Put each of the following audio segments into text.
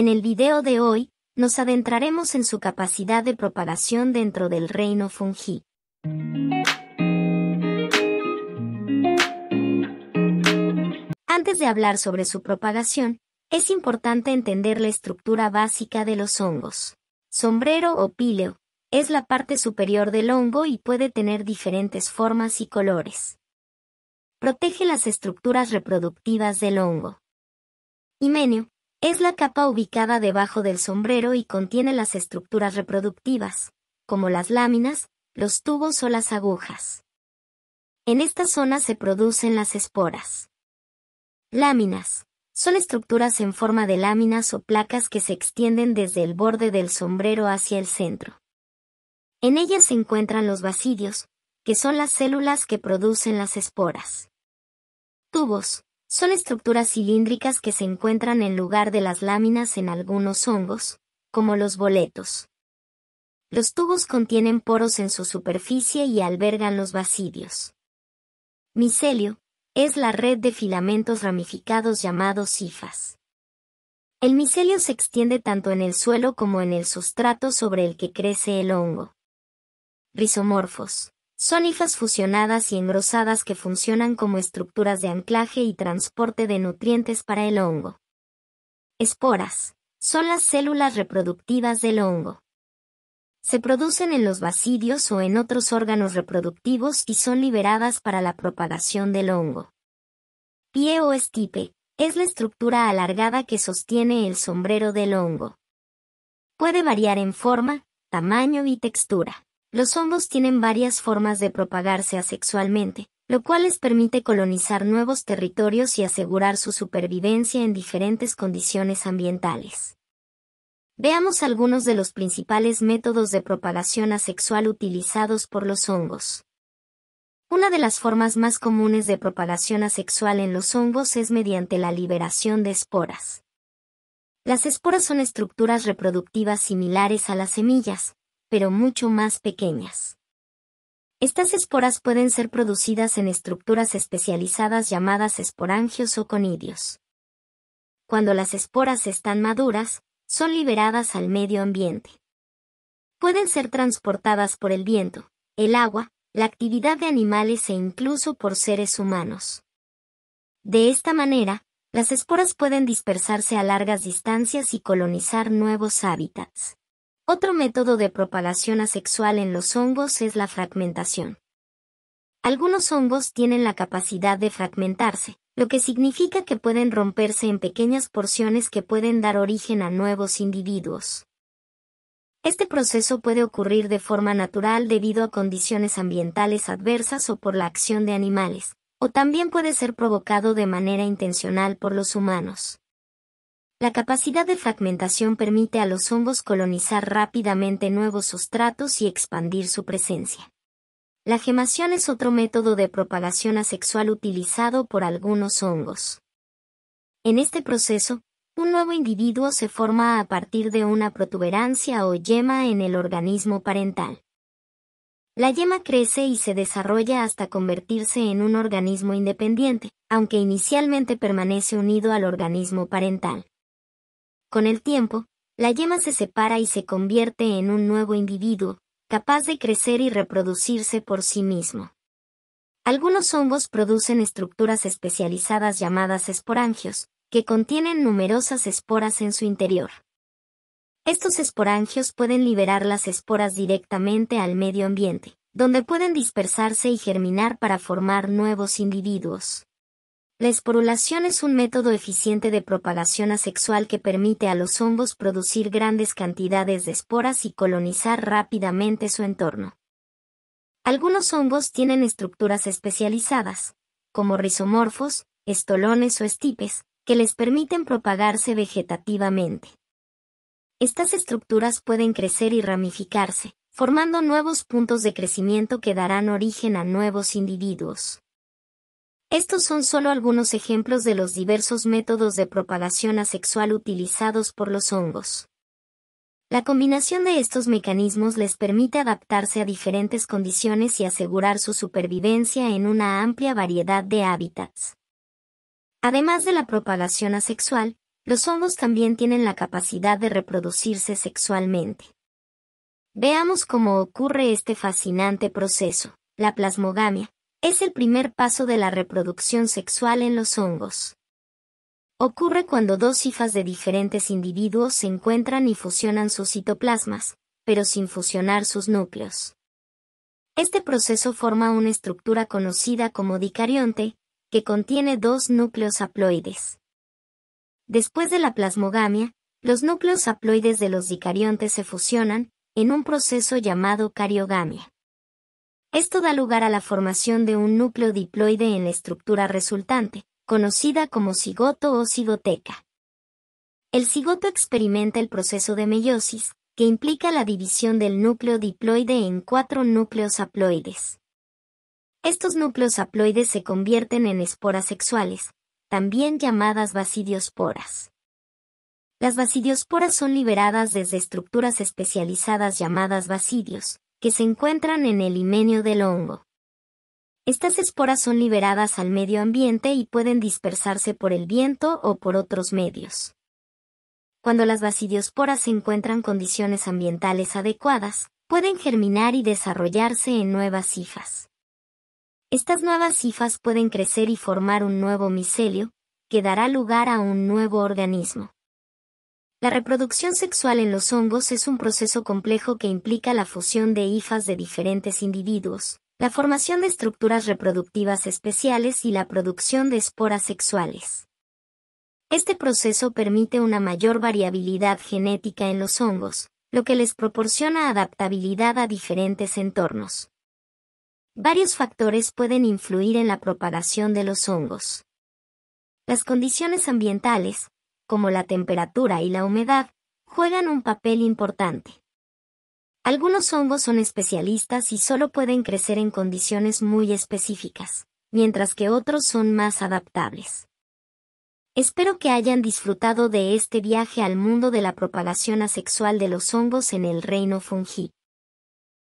En el video de hoy, nos adentraremos en su capacidad de propagación dentro del reino fungi. Antes de hablar sobre su propagación, es importante entender la estructura básica de los hongos. Sombrero o píleo, es la parte superior del hongo y puede tener diferentes formas y colores. Protege las estructuras reproductivas del hongo. Himenio, es la capa ubicada debajo del sombrero y contiene las estructuras reproductivas, como las láminas, los tubos o las agujas. En esta zona se producen las esporas. Láminas. Son estructuras en forma de láminas o placas que se extienden desde el borde del sombrero hacia el centro. En ellas se encuentran los basidios, que son las células que producen las esporas. Tubos. Son estructuras cilíndricas que se encuentran en lugar de las láminas en algunos hongos, como los boletos. Los tubos contienen poros en su superficie y albergan los basidios. Micelio es la red de filamentos ramificados llamados cifas. El micelio se extiende tanto en el suelo como en el sustrato sobre el que crece el hongo. Rizomorfos. Son hifas fusionadas y engrosadas que funcionan como estructuras de anclaje y transporte de nutrientes para el hongo. Esporas. Son las células reproductivas del hongo. Se producen en los basidios o en otros órganos reproductivos y son liberadas para la propagación del hongo. Pie o estipe, es la estructura alargada que sostiene el sombrero del hongo. Puede variar en forma, tamaño y textura. Los hongos tienen varias formas de propagarse asexualmente, lo cual les permite colonizar nuevos territorios y asegurar su supervivencia en diferentes condiciones ambientales. Veamos algunos de los principales métodos de propagación asexual utilizados por los hongos. Una de las formas más comunes de propagación asexual en los hongos es mediante la liberación de esporas. Las esporas son estructuras reproductivas similares a las semillas, pero mucho más pequeñas. Estas esporas pueden ser producidas en estructuras especializadas llamadas esporangios o conidios. Cuando las esporas están maduras, son liberadas al medio ambiente. Pueden ser transportadas por el viento, el agua, la actividad de animales e incluso por seres humanos. De esta manera, las esporas pueden dispersarse a largas distancias y colonizar nuevos hábitats. Otro método de propagación asexual en los hongos es la fragmentación. Algunos hongos tienen la capacidad de fragmentarse, lo que significa que pueden romperse en pequeñas porciones que pueden dar origen a nuevos individuos. Este proceso puede ocurrir de forma natural debido a condiciones ambientales adversas o por la acción de animales, o también puede ser provocado de manera intencional por los humanos. La capacidad de fragmentación permite a los hongos colonizar rápidamente nuevos sustratos y expandir su presencia. La gemación es otro método de propagación asexual utilizado por algunos hongos. En este proceso, un nuevo individuo se forma a partir de una protuberancia o yema en el organismo parental. La yema crece y se desarrolla hasta convertirse en un organismo independiente, aunque inicialmente permanece unido al organismo parental. Con el tiempo, la yema se separa y se convierte en un nuevo individuo, capaz de crecer y reproducirse por sí mismo. Algunos hongos producen estructuras especializadas llamadas esporangios, que contienen numerosas esporas en su interior. Estos esporangios pueden liberar las esporas directamente al medio ambiente, donde pueden dispersarse y germinar para formar nuevos individuos. La esporulación es un método eficiente de propagación asexual que permite a los hongos producir grandes cantidades de esporas y colonizar rápidamente su entorno. Algunos hongos tienen estructuras especializadas, como rizomorfos, estolones o estipes, que les permiten propagarse vegetativamente. Estas estructuras pueden crecer y ramificarse, formando nuevos puntos de crecimiento que darán origen a nuevos individuos. Estos son solo algunos ejemplos de los diversos métodos de propagación asexual utilizados por los hongos. La combinación de estos mecanismos les permite adaptarse a diferentes condiciones y asegurar su supervivencia en una amplia variedad de hábitats. Además de la propagación asexual, los hongos también tienen la capacidad de reproducirse sexualmente. Veamos cómo ocurre este fascinante proceso, la plasmogamia, es el primer paso de la reproducción sexual en los hongos. Ocurre cuando dos hifas de diferentes individuos se encuentran y fusionan sus citoplasmas, pero sin fusionar sus núcleos. Este proceso forma una estructura conocida como dicarionte, que contiene dos núcleos haploides. Después de la plasmogamia, los núcleos haploides de los dicariontes se fusionan, en un proceso llamado cariogamia. Esto da lugar a la formación de un núcleo diploide en la estructura resultante, conocida como cigoto o cigoteca. El cigoto experimenta el proceso de meiosis, que implica la división del núcleo diploide en cuatro núcleos haploides. Estos núcleos haploides se convierten en esporas sexuales, también llamadas basidiosporas. Las basidiosporas son liberadas desde estructuras especializadas llamadas basidios, que se encuentran en el himenio del hongo. Estas esporas son liberadas al medio ambiente y pueden dispersarse por el viento o por otros medios. Cuando las basidiosporas se encuentran condiciones ambientales adecuadas, pueden germinar y desarrollarse en nuevas cifas. Estas nuevas cifas pueden crecer y formar un nuevo micelio, que dará lugar a un nuevo organismo. La reproducción sexual en los hongos es un proceso complejo que implica la fusión de hifas de diferentes individuos, la formación de estructuras reproductivas especiales y la producción de esporas sexuales. Este proceso permite una mayor variabilidad genética en los hongos, lo que les proporciona adaptabilidad a diferentes entornos. Varios factores pueden influir en la propagación de los hongos. Las condiciones ambientales, como la temperatura y la humedad, juegan un papel importante. Algunos hongos son especialistas y solo pueden crecer en condiciones muy específicas, mientras que otros son más adaptables. Espero que hayan disfrutado de este viaje al mundo de la propagación asexual de los hongos en el reino fungí.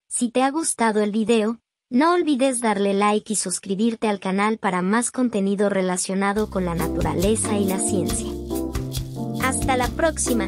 Si te ha gustado el video, no olvides darle like y suscribirte al canal para más contenido relacionado con la naturaleza y la ciencia. Hasta la próxima.